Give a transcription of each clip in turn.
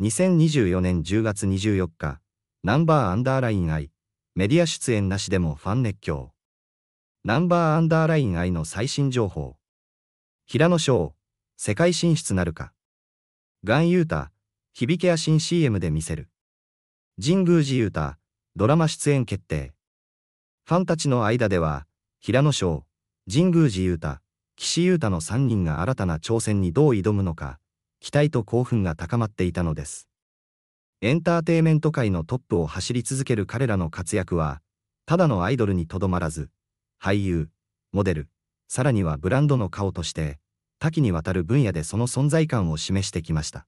2024年10月24日、ナンバーアンダーライン I、メディア出演なしでもファン熱狂。ナンバーアンダーライン I の最新情報。平野翔、世界進出なるか。ガンユータ、響けや新 CM で見せる。神宮寺ユータ、ドラマ出演決定。ファンたちの間では、平野翔、神宮寺ユータ、岸ユータの3人が新たな挑戦にどう挑むのか、期待と興奮が高まっていたのです。エンターテイメント界のトップを走り続ける彼らの活躍は、ただのアイドルにとどまらず、俳優、モデル、さらにはブランドの顔として、多岐にわたる分野でその存在感を示してきました。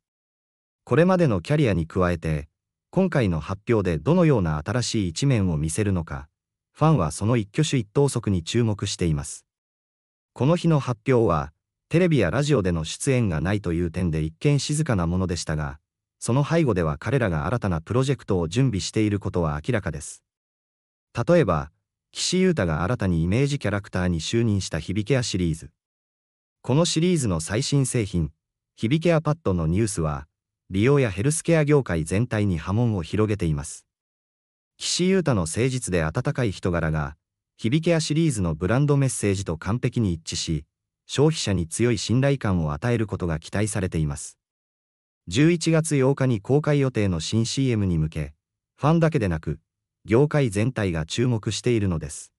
これまでのキャリアに加えて、今回の発表でどのような新しい一面を見せるのか、ファンはその一挙手一投足に注目しています。この日の発表は、テレビやラジオでの出演がないという点で一見静かなものでしたが、その背後では彼らが新たなプロジェクトを準備していることは明らかです。例えば、岸優太が新たにイメージキャラクターに就任した響ケアシリーズ。このシリーズの最新製品、響ケアパッドのニュースは、利用やヘルスケア業界全体に波紋を広げています。岸優太の誠実で温かい人柄が、響ケアシリーズのブランドメッセージと完璧に一致し、消費者に強い信頼感を与えることが期待されています。11月8日に公開予定の新 CM に向け、ファンだけでなく、業界全体が注目しているのです。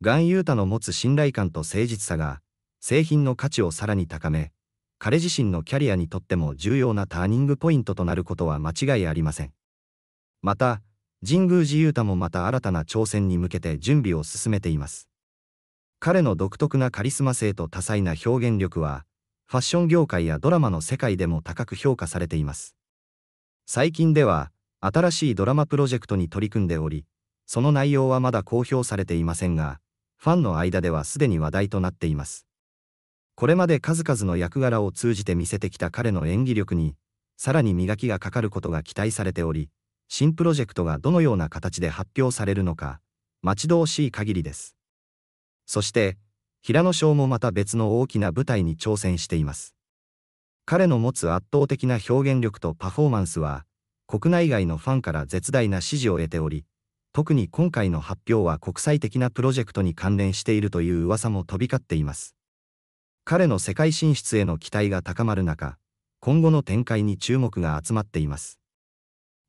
ガンユータの持つ信頼感と誠実さが、製品の価値をさらに高め、彼自身のキャリアにとっても重要なターニングポイントとなることは間違いありません。また、神宮寺ユータもまた新たな挑戦に向けて準備を進めています。彼の独特なカリスマ性と多彩な表現力は、ファッション業界やドラマの世界でも高く評価されています。最近では、新しいドラマプロジェクトに取り組んでおり、その内容はまだ公表されていませんが、ファンの間ではすでに話題となっています。これまで数々の役柄を通じて見せてきた彼の演技力に、さらに磨きがかかることが期待されており、新プロジェクトがどのような形で発表されるのか、待ち遠しい限りです。そして、平野翔もまた別の大きな舞台に挑戦しています。彼の持つ圧倒的な表現力とパフォーマンスは、国内外のファンから絶大な支持を得ており、特に今回の発表は国際的なプロジェクトに関連しているという噂も飛び交っています。彼の世界進出への期待が高まる中、今後の展開に注目が集まっています。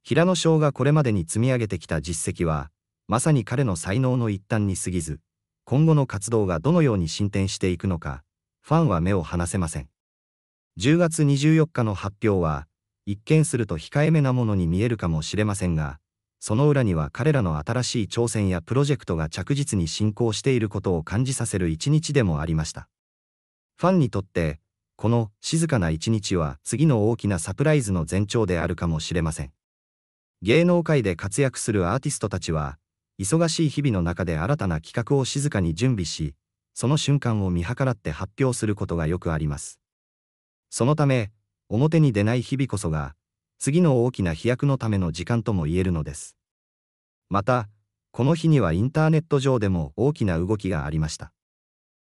平野翔がこれまでに積み上げてきた実績は、まさに彼の才能の一端に過ぎず、今後の活動がどのように進展していくのか、ファンは目を離せません。10月24日の発表は、一見すると控えめなものに見えるかもしれませんが、その裏には彼らの新しい挑戦やプロジェクトが着実に進行していることを感じさせる一日でもありました。ファンにとって、この静かな一日は次の大きなサプライズの前兆であるかもしれません。芸能界で活躍するアーティストたちは、忙しい日々の中で新たな企画を静かに準備し、その瞬間を見計らって発表することがよくあります。そのため、表に出ない日々こそが、次の大きな飛躍のための時間とも言えるのです。また、この日にはインターネット上でも大きな動きがありました。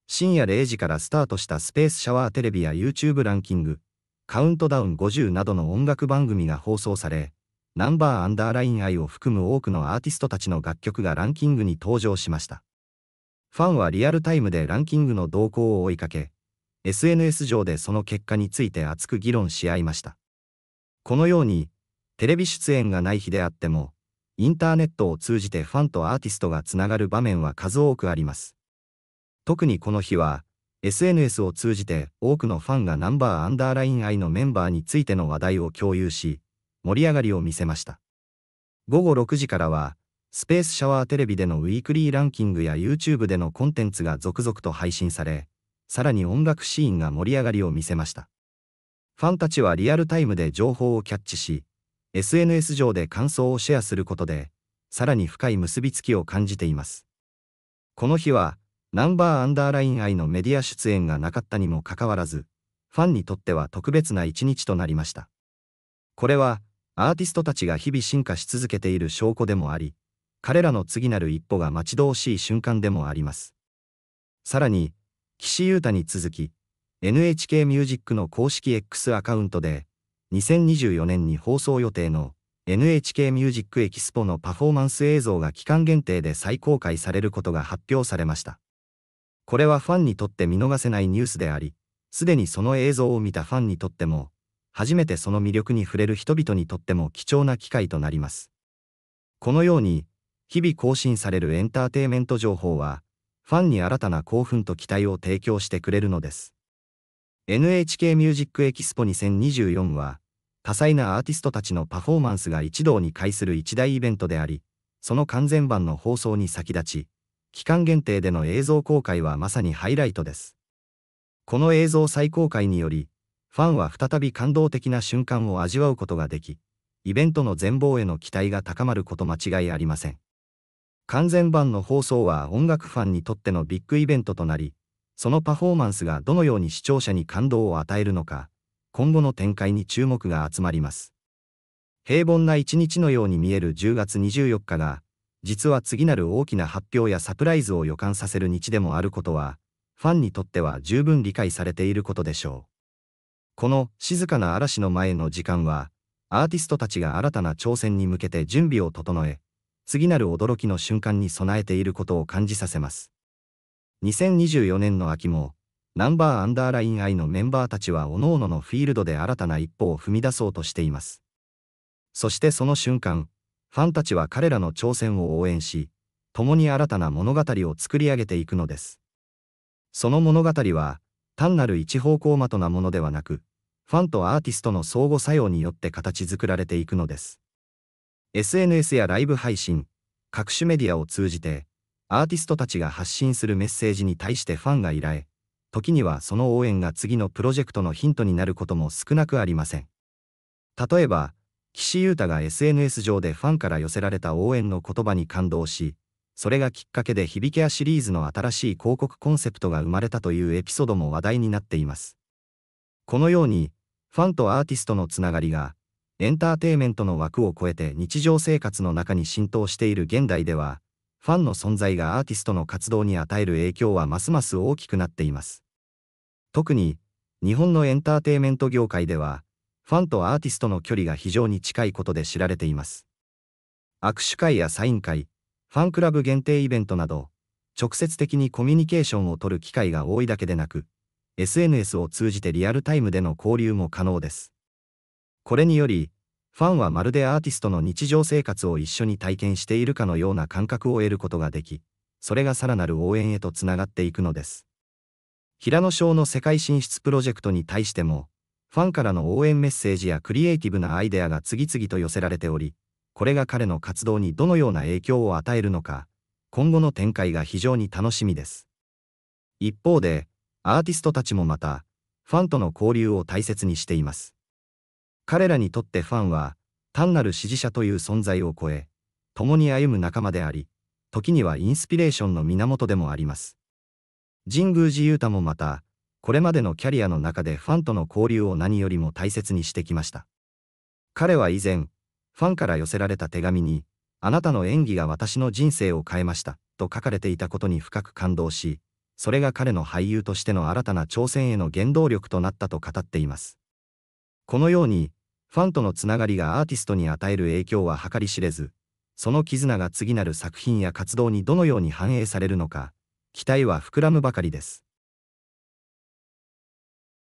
深夜0時からスタートしたスペースシャワーテレビや YouTube ランキング、カウントダウン50などの音楽番組が放送され、ナンバーアンダーライン愛を含む多くのアーティストたちの楽曲がランキングに登場しました。ファンはリアルタイムでランキングの動向を追いかけ、SNS 上でその結果について熱く議論し合いました。このように、テレビ出演がない日であっても、インターネットを通じてファンとアーティストがつながる場面は数多くあります。特にこの日は、SNS を通じて多くのファンがナンバーアンダーライン愛のメンバーについての話題を共有し、盛り上がりを見せました。午後6時からは、スペースシャワーテレビでのウィークリーランキングや YouTube でのコンテンツが続々と配信され、さらに音楽シーンが盛り上がりを見せました。ファンたちはリアルタイムで情報をキャッチし、SNS 上で感想をシェアすることで、さらに深い結びつきを感じています。この日は、ナンバーアンダーライン愛のメディア出演がなかったにもかかわらず、ファンにとっては特別な一日となりました。これは、アーティストたちが日々進化し続けている証拠でもあり、彼らの次なる一歩が待ち遠しい瞬間でもあります。さらに、岸優太に続き、NHK ミュージックの公式 X アカウントで、2024年に放送予定の NHK ミュージックエキスポのパフォーマンス映像が期間限定で再公開されることが発表されました。これはファンにとって見逃せないニュースであり、すでにその映像を見たファンにとっても、初めてその魅力に触れる人々にとっても貴重な機会となります。このように、日々更新されるエンターテイメント情報は、ファンに新たな興奮と期待を提供してくれるのです。NHK ミュージックエキスポ2024は、多彩なアーティストたちのパフォーマンスが一堂に会する一大イベントであり、その完全版の放送に先立ち、期間限定での映像公開はまさにハイライトです。この映像再公開により、ファンは再び感動的な瞬間を味わうことができ、イベントの全貌への期待が高まること間違いありません。完全版の放送は音楽ファンにとってのビッグイベントとなり、そのパフォーマンスがどのように視聴者に感動を与えるのか、今後の展開に注目が集まります。平凡な一日のように見える10月24日が、実は次なる大きな発表やサプライズを予感させる日でもあることは、ファンにとっては十分理解されていることでしょう。この静かな嵐の前の時間は、アーティストたちが新たな挑戦に向けて準備を整え、次なる驚きの瞬間に備えていることを感じさせます。2024年の秋も、ナンバーアンダーライン I のメンバーたちは各々のフィールドで新たな一歩を踏み出そうとしています。そしてその瞬間、ファンたちは彼らの挑戦を応援し、共に新たな物語を作り上げていくのです。その物語は、単なる一方向的なものではなく、ファンとアーティストの相互作用によって形作られていくのです。SNS やライブ配信、各種メディアを通じて、アーティストたちが発信するメッセージに対してファンが依頼、時にはその応援が次のプロジェクトのヒントになることも少なくありません。例えば、岸優太が SNS 上でファンから寄せられた応援の言葉に感動し、それがきっかけで響ケアシリーズの新しい広告コンセプトが生まれたというエピソードも話題になっています。このように、ファンとアーティストのつながりが、エンターテイメントの枠を超えて日常生活の中に浸透している現代では、ファンの存在がアーティストの活動に与える影響はますます大きくなっています。特に、日本のエンターテイメント業界では、ファンとアーティストの距離が非常に近いことで知られています。握手会やサイン会、ファンクラブ限定イベントなど、直接的にコミュニケーションを取る機会が多いだけでなく、SNS を通じてリアルタイムでの交流も可能です。これにより、ファンはまるでアーティストの日常生活を一緒に体験しているかのような感覚を得ることができ、それがさらなる応援へとつながっていくのです。平野翔の世界進出プロジェクトに対しても、ファンからの応援メッセージやクリエイティブなアイデアが次々と寄せられており、これが彼の活動にどのような影響を与えるのか、今後の展開が非常に楽しみです。一方で、アーティストたちもまた、ファンとの交流を大切にしています。彼らにとってファンは、単なる支持者という存在を超え、共に歩む仲間であり、時にはインスピレーションの源でもあります。神宮寺勇太もまた、これまでのキャリアの中でファンとの交流を何よりも大切にしてきました。彼は以前、ファンから寄せられた手紙に、あなたの演技が私の人生を変えました、と書かれていたことに深く感動し、それが彼の俳優としての新たな挑戦への原動力となったと語っています。このように、ファンとのつながりがアーティストに与える影響は計り知れず、その絆が次なる作品や活動にどのように反映されるのか、期待は膨らむばかりです。